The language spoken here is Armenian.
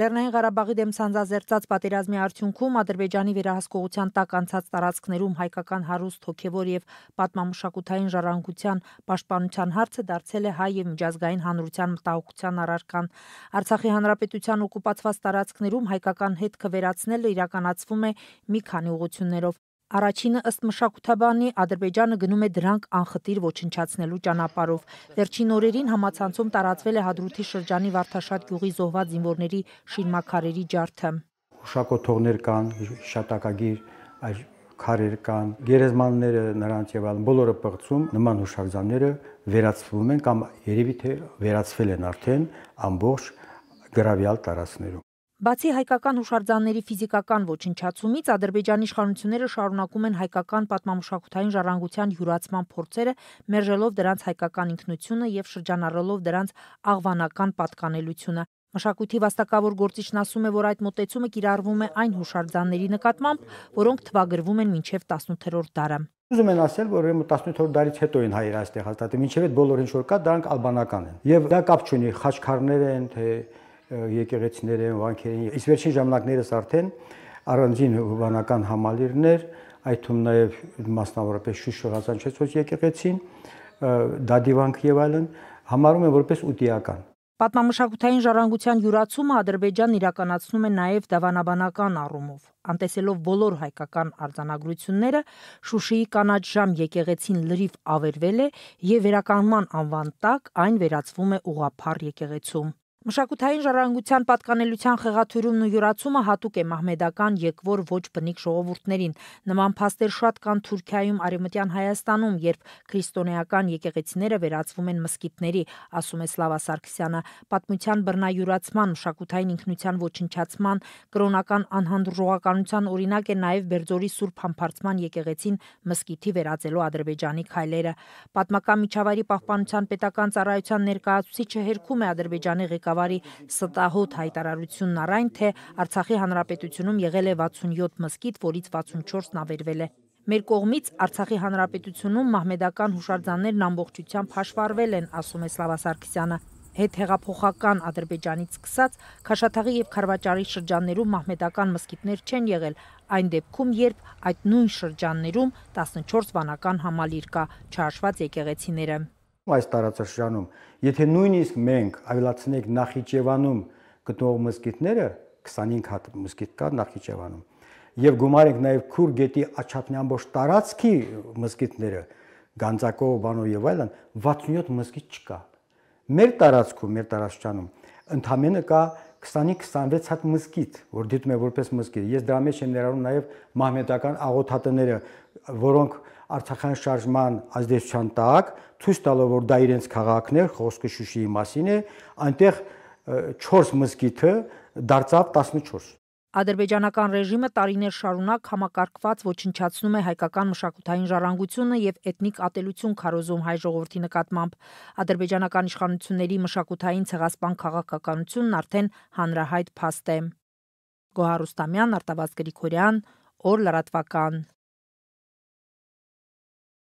Լեռնային Ղարաբաղի դեմ ցանցազերծած պատերազմի արդյունքում Ադրբեջանի վերահսկողության տակ անցած տարածքներում հայկական հարուստ հոգևոր եւ պատմամշակութային ժառանգության պաշտպանության հարցը դարձել է հայ եւ միջազգային հանրության մտահոգության առարկան։ Արցախի հանրապետության օկուպացված տարածքներում հայկական հետքը վերացնելը իրականացվում է մի քանի ուղություններով։ Առաջինը ըստ մշակութաբանի Ադրբեջանը գնում է դրանք անխտիր ոչնչացնելու ճանապարհով։ Վերջին օրերին համացանցում տարածվել է Հադրութի շրջանի Վարդաշատ գյուղի զոհված զինվորների շիրմաքարերի ջարդը։ Շակոթողներ կան, շատակագիր, այս քարեր կան, գերեզմանները նրանց եւ այլն բոլորը բղծում, նման հուշարձանները վերացվում են կամ երևի թե վերացվել են արդեն ամբողջ գրավյալ տարածներում։ Բացի հայկական հուշարձանների ֆիզիկական ոչնչացումից, Ադրբեջանի իշխանությունները շարունակում են հայկական պատմամշակութային ժառանգության յուրացման փորձերը, մերժելով դրանց հայկական ինքնությունը եւ շրջանառելով դրանց աղվանական պատկանելությունը։ Մշակույթի վաստակավոր գործիչն ասում է, որ այդ մոտեցումը կիրառվում է այն հուշարձանների նկատմամբ, որոնք թվագրվում են մինչև 18-րդ դարը։ Ուզում են ասել, որ ուրեմն 18-րդ դարից հետո են հայերը այստեղ հաստատել, մինչև այդ բոլոր ինչ որ կա, դրանք ալբանական են։ Եվ դա կապ չունի խաչքարներ են, թե եկեղեցիներ են, վանքեր են։ Իսկ վերջին ժամանակներս արդեն առանձին հովանական համալիրներ, այդ թվում նաև մասնավորապես Շուշը Ղազանչեցոց եկեղեցին, Դադիվանք եւ այլն համարում են որպես ուտիական։ Պատմամշակութային ժառանգության յուրացումը Ադրբեջան իրականացնում է նաև դավանաբանական առումով։ Անտեսելով բոլոր հայկական արձանագրությունները, Շուշիի կանաչ ժամ եկեղեցին լրիվ ավերվել է եւ վերականգնման անվան տակ այն վերածվում է ուղափառ եկեղեցու։ Մշակութային ժառանգության պատկանելության խեղաթյուրումն ու յուրացումը հատուկ է մահմեդական եկվոր ոչ բնիկ ժողովուրդներին։ Նման փաստեր շատ կան Թուրքիայում, Արևմտյան Հայաստանում, երբ քրիստոնեական եկեղեցիները վերածվում են մսկիթների, ասում է Սլավա Սարգսյանը, պատմության բռնայուրացման, մշակութային ինքնության ոչնչացման, կրոնական անհանդուրժողականության օրինակ է նաև Բերձորի Սուրբ Համբարձման եկեղեցին մսկիթի վերածելու ադրբեջանի քայլերը։ Պատմական միջավայրի պահպանության պետական ծառայության ներկայացուցիչը հերքում է ադրբեջանի ղեկավար ղեկավարի ստահոդ հայտարարությունն առ այն, թե Արցախի հանրապետությունում եղել է 67 մսկիթ, որից 64-ն ավերվել է։ Մեր կողմից Արցախի հանրապետությունում մահմեդական հուշարձաններն ամբողջությամբ հաշվառվել են, ասում է Սլավա Սարգսյանը հետ հեղափոխական Ադրբեջանից սկսած Քաշաթաղի եւ Խարվաճարի շրջաններում մահմեդական մսկիթներ չեն եղել, այն դեպքում, երբ այդ նույն շրջաններում 14 վանական համալիր կա, չհաշված եկեղեցիները այս տարածաշրջանում, եթե նույնիսկ մենք ավելացնենք Նախիջևանում գտնվող մզկիթները, 25 հատ մզկիթ կա Նախիջևանում, եւ գումարենք նաեւ Քուր գետի աչափնի ամբողջ տարածքի մզկիթները, Գանձակով, Բանով եւ այլն, 67 մզկիթ չկա։ Մեր տարածքում, մեր տարածաշրջանում ընդամենը կա 20-26 հատ մզկիթ, որ դիտում է որպես մզկիթ։ Ես դրա մեջ եմ ներառում նաեւ մահմեդական աղոթատները, որոնք Արցախյան շարժման ազդեցության տակ, ցույց տալով որ դա իրենց քաղաքն է, խոսքը Շուշիի մասին է, այնտեղ 4 մզգիթը դարձավ 14 Ադրբեջանական ռեժիմը տարիներ շարունակ համակարգված ոչնչացնում է հայկական մշակութային ժառանգությունը եւ էթնիկ ատելություն քարոզում հայ ժողովրդի նկատմամբ։ Ադրբեջանական իշխանությունների մշակութային ցեղասպան քաղաքականությունն արդեն հանրահայտ փաստ է։ Գոհար Ռուստամյան, Արտավազ Գրիգորյան, օր լրատվական։